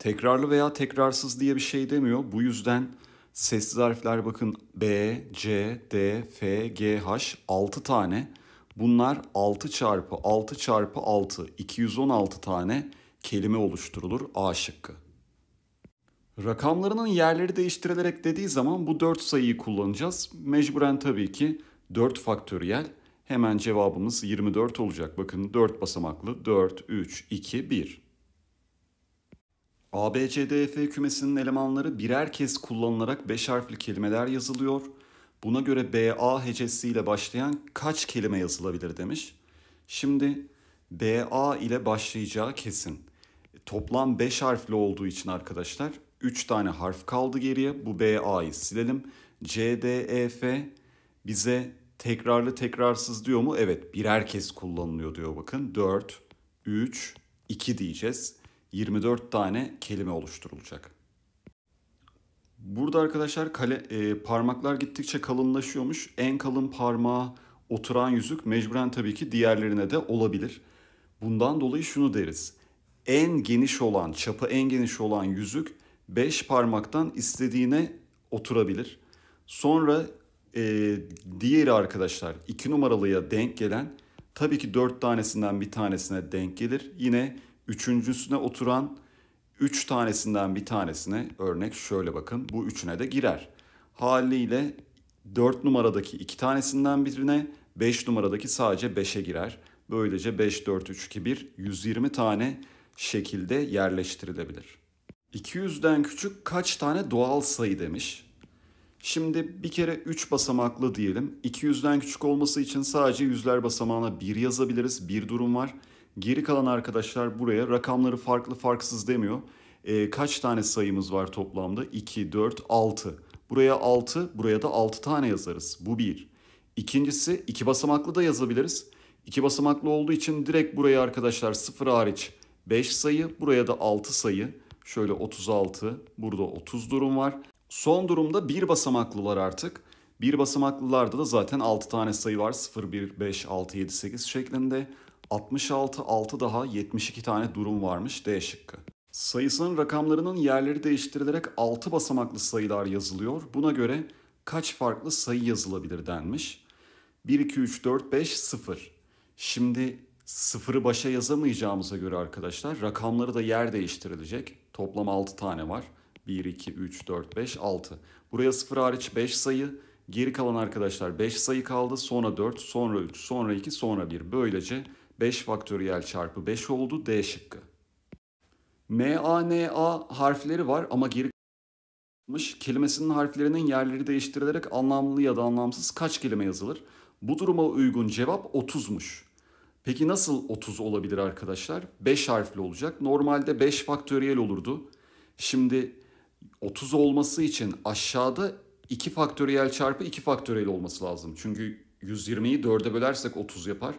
Tekrarlı veya tekrarsız diye bir şey demiyor. Bu yüzden sesli harfler bakın B, C, D, F, G, H 6 tane. Bunlar 6 çarpı 6 çarpı 6 216 tane kelime oluşturulur A şıkkı. Rakamlarının yerleri değiştirilerek dediği zaman bu 4 sayıyı kullanacağız. Mecburen tabii ki 4 faktöriyel hemen cevabımız 24 olacak. Bakın 4 basamaklı 4, 3, 2, 1. ABCDF kümesinin elemanları birer kez kullanılarak beş harfli kelimeler yazılıyor. Buna göre BA hecesiyle başlayan kaç kelime yazılabilir demiş. Şimdi BA ile başlayacağı kesin. Toplam 5 harfli olduğu için arkadaşlar 3 tane harf kaldı geriye. Bu BA'yı silelim. CDEF bize tekrarlı tekrarsız diyor mu? Evet birer kez kullanılıyor diyor bakın. 4, 3, 2 diyeceğiz. 24 tane kelime oluşturulacak. Burada arkadaşlar kale, e, parmaklar gittikçe kalınlaşıyormuş. En kalın parmağa oturan yüzük mecburen tabii ki diğerlerine de olabilir. Bundan dolayı şunu deriz. En geniş olan, çapı en geniş olan yüzük 5 parmaktan istediğine oturabilir. Sonra e, diğeri arkadaşlar 2 numaralıya denk gelen tabii ki 4 tanesinden bir tanesine denk gelir. Yine üçüncüsüne oturan üç tanesinden bir tanesine örnek şöyle bakın bu üçüne de girer. Haliyle 4 numaradaki iki tanesinden birine 5 numaradaki sadece 5'e girer. Böylece 5, 4, 3, 2, 1 120 tane şekilde yerleştirilebilir. 200'den küçük kaç tane doğal sayı demiş. Şimdi bir kere 3 basamaklı diyelim. 200'den küçük olması için sadece yüzler basamağına 1 yazabiliriz. Bir durum var. Geri kalan arkadaşlar buraya rakamları farklı farksız demiyor. E, kaç tane sayımız var toplamda? 2, 4, 6. Buraya 6, buraya da 6 tane yazarız. Bu bir. İkincisi iki basamaklı da yazabiliriz. İki basamaklı olduğu için direkt buraya arkadaşlar 0 hariç 5 sayı, buraya da 6 sayı. Şöyle 36, burada 30 durum var. Son durumda bir basamaklılar artık. Bir basamaklılarda da zaten 6 tane sayı var. 0, 1, 5, 6, 7, 8 şeklinde. 66, 6 daha 72 tane durum varmış D şıkkı. Sayısının rakamlarının yerleri değiştirilerek 6 basamaklı sayılar yazılıyor. Buna göre kaç farklı sayı yazılabilir denmiş. 1, 2, 3, 4, 5, 0. Şimdi sıfırı başa yazamayacağımıza göre arkadaşlar rakamları da yer değiştirilecek. Toplam 6 tane var. 1, 2, 3, 4, 5, 6. Buraya sıfır hariç 5 sayı. Geri kalan arkadaşlar 5 sayı kaldı. Sonra 4, sonra 3, sonra 2, sonra 1. Böylece 5 faktöriyel çarpı 5 oldu D şıkkı. M, A, N, A harfleri var ama geri kalmış. Kelimesinin harflerinin yerleri değiştirilerek anlamlı ya da anlamsız kaç kelime yazılır? Bu duruma uygun cevap 30'muş. Peki nasıl 30 olabilir arkadaşlar? 5 harfli olacak. Normalde 5 faktöriyel olurdu. Şimdi 30 olması için aşağıda 2 faktöriyel çarpı 2 faktöriyel olması lazım. Çünkü 120'yi 4'e bölersek 30 yapar.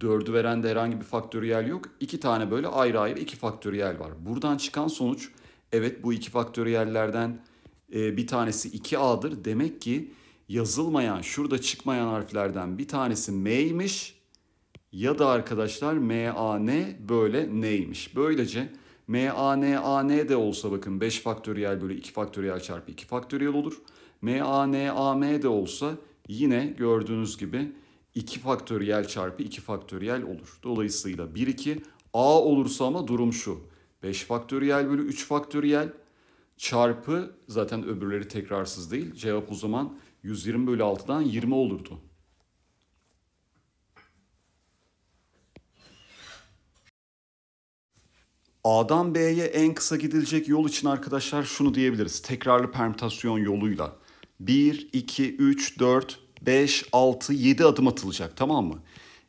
Dördü veren de herhangi bir faktöriyel yok. İki tane böyle ayrı ayrı iki faktöriyel var. Buradan çıkan sonuç evet bu iki faktöriyellerden e, bir tanesi 2A'dır. Demek ki yazılmayan şurada çıkmayan harflerden bir tanesi M'ymiş ya da arkadaşlar M A N böyle N'ymiş. Böylece M A A N N de olsa bakın 5 faktöriyel bölü 2 faktöriyel çarpı 2 faktöriyel olur. M A A N M de olsa yine gördüğünüz gibi 2 faktöriyel çarpı 2 faktöriyel olur. Dolayısıyla 1 2 A olursa ama durum şu. 5 faktöriyel bölü 3 faktöriyel çarpı zaten öbürleri tekrarsız değil. Cevap o zaman 120 bölü 6'dan 20 olurdu. A'dan B'ye en kısa gidilecek yol için arkadaşlar şunu diyebiliriz. Tekrarlı permütasyon yoluyla. 1, 2, 3, 4, 5, 6, 7 adım atılacak tamam mı?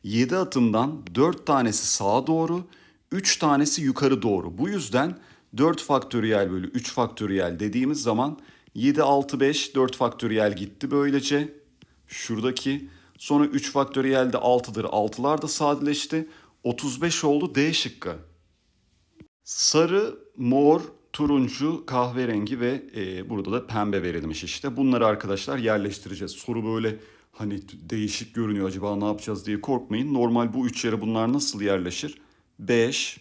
7 adımdan 4 tanesi sağa doğru, 3 tanesi yukarı doğru. Bu yüzden 4 faktöriyel bölü 3 faktöriyel dediğimiz zaman 7, 6, 5, 4 faktöriyel gitti böylece. Şuradaki sonra 3 faktöriyel de 6'dır. 6'lar da sadeleşti. 35 oldu D şıkkı. Sarı, mor, turuncu, kahverengi ve e, burada da pembe verilmiş işte. Bunları arkadaşlar yerleştireceğiz. Soru böyle hani değişik görünüyor acaba ne yapacağız diye korkmayın. Normal bu üç yere bunlar nasıl yerleşir? 5,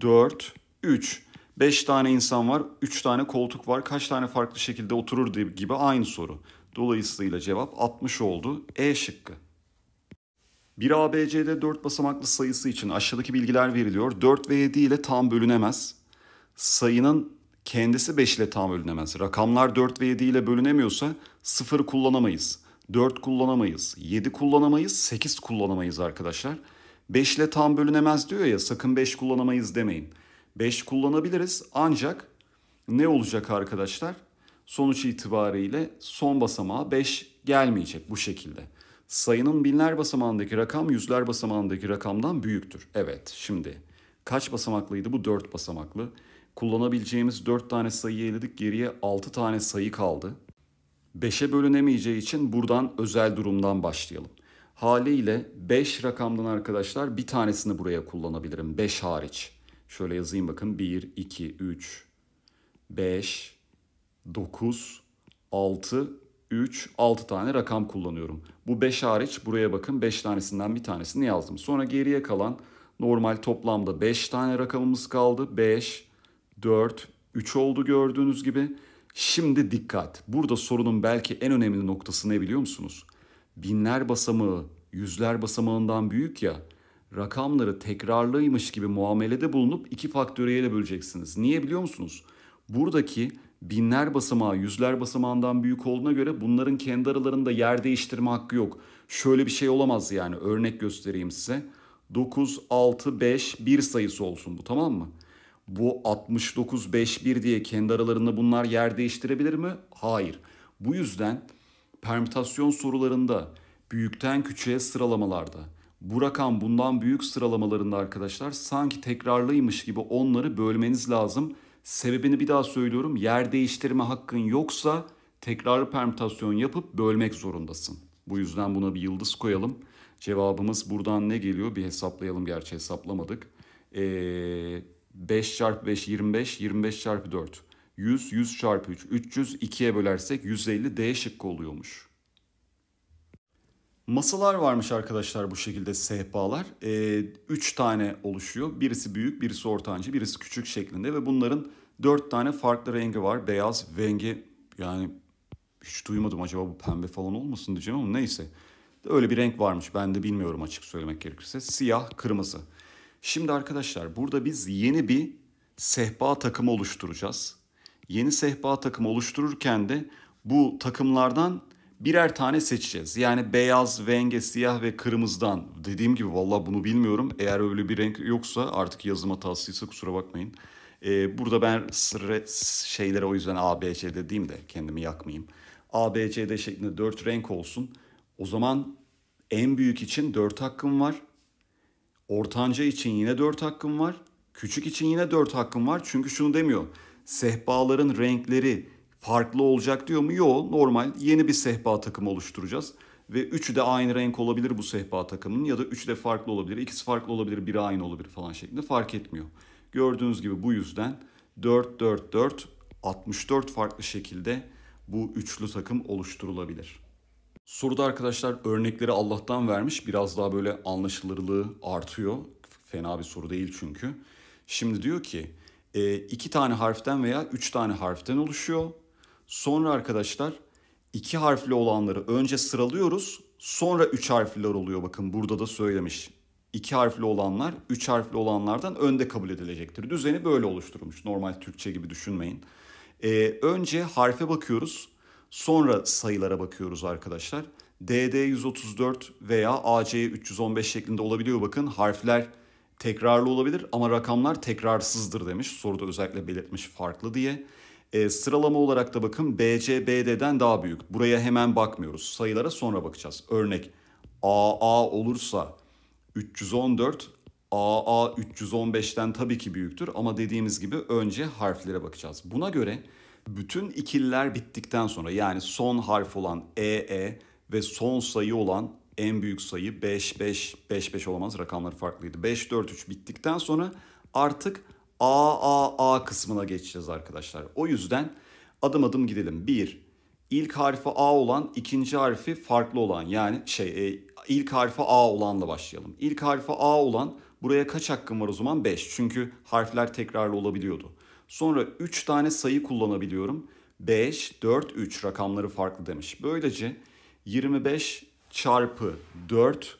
4, 3. 5 tane insan var, 3 tane koltuk var. Kaç tane farklı şekilde oturur gibi aynı soru. Dolayısıyla cevap 60 oldu. E şıkkı. Bir ABC'de 4 basamaklı sayısı için aşağıdaki bilgiler veriliyor. 4 ve 7 ile tam bölünemez sayının kendisi 5 ile bölünemez. Rakamlar 4 ve 7 ile bölünemiyorsa 0 kullanamayız. 4 kullanamayız, 7 kullanamayız, 8 kullanamayız arkadaşlar. 5 ile tam bölünemez diyor ya sakın 5 kullanamayız demeyin. 5 kullanabiliriz ancak ne olacak arkadaşlar? Sonuç itibariyle son basamağa 5 gelmeyecek bu şekilde. Sayının binler basamağındaki rakam yüzler basamağındaki rakamdan büyüktür. Evet şimdi kaç basamaklıydı bu 4 basamaklı kullanabileceğimiz 4 tane sayıyı eledik. Geriye 6 tane sayı kaldı. 5'e bölünemeyeceği için buradan özel durumdan başlayalım. Haliyle 5 rakamdan arkadaşlar bir tanesini buraya kullanabilirim. 5 hariç. Şöyle yazayım bakın. 1, 2, 3, 5, 9, 6, 3, 6 tane rakam kullanıyorum. Bu 5 hariç buraya bakın 5 tanesinden bir tanesini yazdım. Sonra geriye kalan normal toplamda 5 tane rakamımız kaldı. 5, 4, 3 oldu gördüğünüz gibi. Şimdi dikkat. Burada sorunun belki en önemli noktası ne biliyor musunuz? Binler basamağı yüzler basamağından büyük ya. Rakamları tekrarlıymış gibi muamelede bulunup iki faktöriyle böleceksiniz. Niye biliyor musunuz? Buradaki binler basamağı yüzler basamağından büyük olduğuna göre bunların kendi aralarında yer değiştirme hakkı yok. Şöyle bir şey olamaz yani örnek göstereyim size. 9, 6, 5, 1 sayısı olsun bu tamam mı? Bu 69-5-1 diye kendi aralarında bunlar yer değiştirebilir mi? Hayır. Bu yüzden permütasyon sorularında büyükten küçüğe sıralamalarda bu rakam bundan büyük sıralamalarında arkadaşlar sanki tekrarlıymış gibi onları bölmeniz lazım. Sebebini bir daha söylüyorum. Yer değiştirme hakkın yoksa tekrarlı permütasyon yapıp bölmek zorundasın. Bu yüzden buna bir yıldız koyalım. Cevabımız buradan ne geliyor? Bir hesaplayalım. Gerçi hesaplamadık. Eee 5 çarpı 5 25, 25 çarpı 4. 100, 100 çarpı 3. 300 2'ye bölersek 150 D şıkkı oluyormuş. Masalar varmış arkadaşlar bu şekilde sehpalar. 3 ee, üç tane oluşuyor. Birisi büyük, birisi ortancı, birisi küçük şeklinde ve bunların 4 tane farklı rengi var. Beyaz, rengi yani hiç duymadım acaba bu pembe falan olmasın diyeceğim ama neyse. Öyle bir renk varmış ben de bilmiyorum açık söylemek gerekirse. Siyah, kırmızı. Şimdi arkadaşlar burada biz yeni bir sehpa takımı oluşturacağız. Yeni sehpa takımı oluştururken de bu takımlardan birer tane seçeceğiz. Yani beyaz, venge, siyah ve kırmızıdan. Dediğim gibi valla bunu bilmiyorum. Eğer öyle bir renk yoksa artık yazım hatasıysa kusura bakmayın. Ee, burada ben sıra şeylere o yüzden A, B, C dediğim de kendimi yakmayayım. A, B, C, D şeklinde dört renk olsun. O zaman en büyük için dört hakkım var. Ortanca için yine 4 hakkım var. Küçük için yine 4 hakkım var. Çünkü şunu demiyor. Sehpaların renkleri farklı olacak diyor mu? Yok normal yeni bir sehpa takımı oluşturacağız. Ve üçü de aynı renk olabilir bu sehpa takımının ya da üçü de farklı olabilir. ikisi farklı olabilir, biri aynı olabilir falan şeklinde fark etmiyor. Gördüğünüz gibi bu yüzden 4-4-4 64 farklı şekilde bu üçlü takım oluşturulabilir. Soruda arkadaşlar örnekleri Allah'tan vermiş. Biraz daha böyle anlaşılırlığı artıyor. Fena bir soru değil çünkü. Şimdi diyor ki e, iki tane harften veya üç tane harften oluşuyor. Sonra arkadaşlar iki harfli olanları önce sıralıyoruz. Sonra üç harfliler oluyor. Bakın burada da söylemiş. İki harfli olanlar üç harfli olanlardan önde kabul edilecektir. Düzeni böyle oluşturulmuş. Normal Türkçe gibi düşünmeyin. Ee, önce harfe bakıyoruz. Sonra sayılara bakıyoruz arkadaşlar. DD 134 veya AC 315 şeklinde olabiliyor bakın. Harfler tekrarlı olabilir ama rakamlar tekrarsızdır demiş. Soruda özellikle belirtmiş farklı diye. E, sıralama olarak da bakın BC BD'den daha büyük. Buraya hemen bakmıyoruz. Sayılara sonra bakacağız. Örnek AA olursa 314 AA 315'ten tabii ki büyüktür ama dediğimiz gibi önce harflere bakacağız. Buna göre bütün ikiller bittikten sonra yani son harf olan EE ve son sayı olan en büyük sayı 5 5 5 5 olamaz rakamları farklıydı. 5 4 3 bittikten sonra artık A A A kısmına geçeceğiz arkadaşlar. O yüzden adım adım gidelim. 1 ilk harfi A olan, ikinci harfi farklı olan yani şey e, ilk harfi A olanla başlayalım. İlk harfi A olan Buraya kaç hakkım var o zaman? 5. Çünkü harfler tekrarlı olabiliyordu. Sonra 3 tane sayı kullanabiliyorum. 5, 4, 3 rakamları farklı demiş. Böylece 25 çarpı 4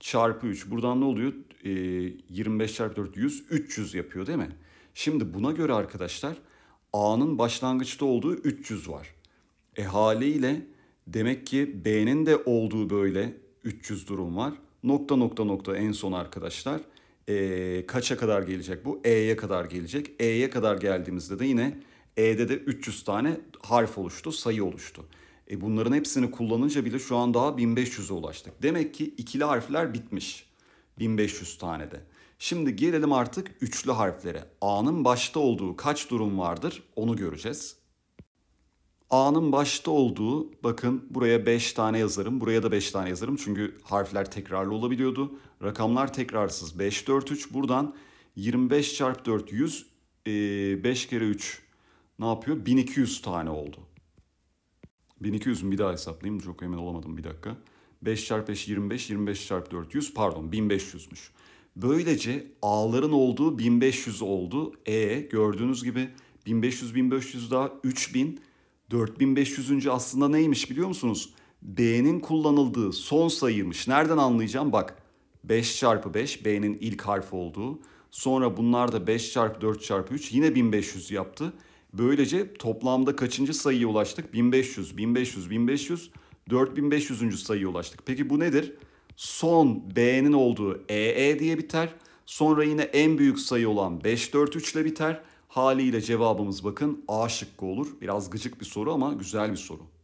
çarpı 3. Buradan ne oluyor? E, ee, 25 çarpı 4 100, 300 yapıyor değil mi? Şimdi buna göre arkadaşlar A'nın başlangıçta olduğu 300 var. E haliyle demek ki B'nin de olduğu böyle 300 durum var. Nokta nokta nokta en son arkadaşlar e, kaça kadar gelecek bu? E'ye kadar gelecek. E'ye kadar geldiğimizde de yine E'de de 300 tane harf oluştu, sayı oluştu. E bunların hepsini kullanınca bile şu an daha 1500'e ulaştık. Demek ki ikili harfler bitmiş. 1500 tane de. Şimdi gelelim artık üçlü harflere. A'nın başta olduğu kaç durum vardır onu göreceğiz. A'nın başta olduğu bakın buraya 5 tane yazarım buraya da 5 tane yazarım çünkü harfler tekrarlı olabiliyordu. Rakamlar tekrarsız. 5, 4, 3 buradan 25 çarpı 4 100. E, 5 kere 3 ne yapıyor? 1200 tane oldu. 1200'ün bir daha hesaplayayım. Çok emin olamadım bir dakika. 5 çarpı 5 25, 25 çarpı 4 100 pardon 1500'müş. Böylece A'ların olduğu 1500 oldu. E gördüğünüz gibi 1500 1500 daha 3000 4500. aslında neymiş biliyor musunuz? B'nin kullanıldığı son sayıymış. Nereden anlayacağım? Bak 5 çarpı 5 B'nin ilk harfi olduğu. Sonra bunlar da 5 çarpı 4 çarpı 3 yine 1500 yaptı. Böylece toplamda kaçıncı sayıya ulaştık? 1500, 1500, 1500, 4500. sayıya ulaştık. Peki bu nedir? Son B'nin olduğu EE diye biter. Sonra yine en büyük sayı olan 5, 4, 3 ile biter. Haliyle cevabımız bakın A şıkkı olur. Biraz gıcık bir soru ama güzel bir soru.